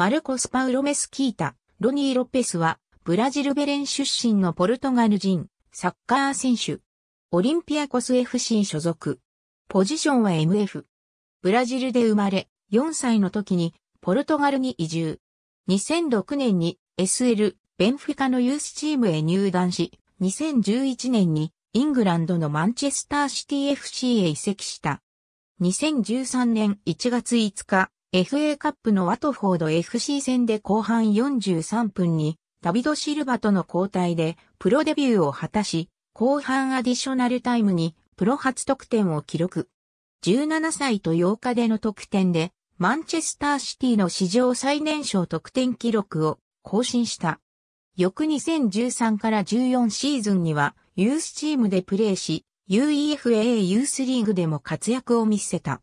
マルコス・パウロメス・キータ、ロニー・ロペスは、ブラジルベレン出身のポルトガル人、サッカー選手。オリンピアコス FC 所属。ポジションは MF。ブラジルで生まれ、4歳の時に、ポルトガルに移住。2006年に SL、ベンフィカのユースチームへ入団し、2011年にイングランドのマンチェスターシティ FC へ移籍した。2013年1月5日、FA カップのワトフォード FC 戦で後半43分にダビド・シルバとの交代でプロデビューを果たし、後半アディショナルタイムにプロ初得点を記録。17歳と8日での得点で、マンチェスターシティの史上最年少得点記録を更新した。翌2013から14シーズンには、ユースチームでプレーし、UEFA ユースリーグでも活躍を見せた。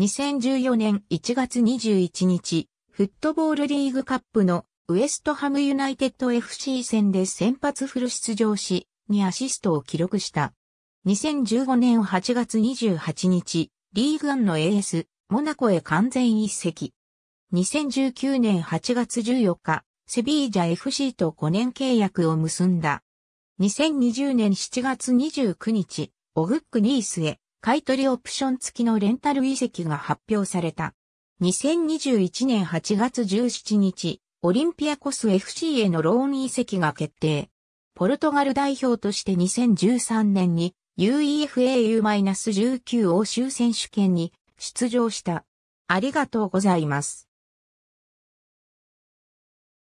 2014年1月21日、フットボールリーグカップのウエストハムユナイテッド FC 戦で先発フル出場し、にアシストを記録した。2015年8月28日、リーグンのエース、モナコへ完全一席。2019年8月14日、セビージャ FC と5年契約を結んだ。2020年7月29日、オグックニースへ買取オプション付きのレンタル遺跡が発表された。2021年8月17日、オリンピアコス FC へのローン遺跡が決定。ポルトガル代表として2013年に UEFAU-19 欧州選手権に出場した。ありがとうございます。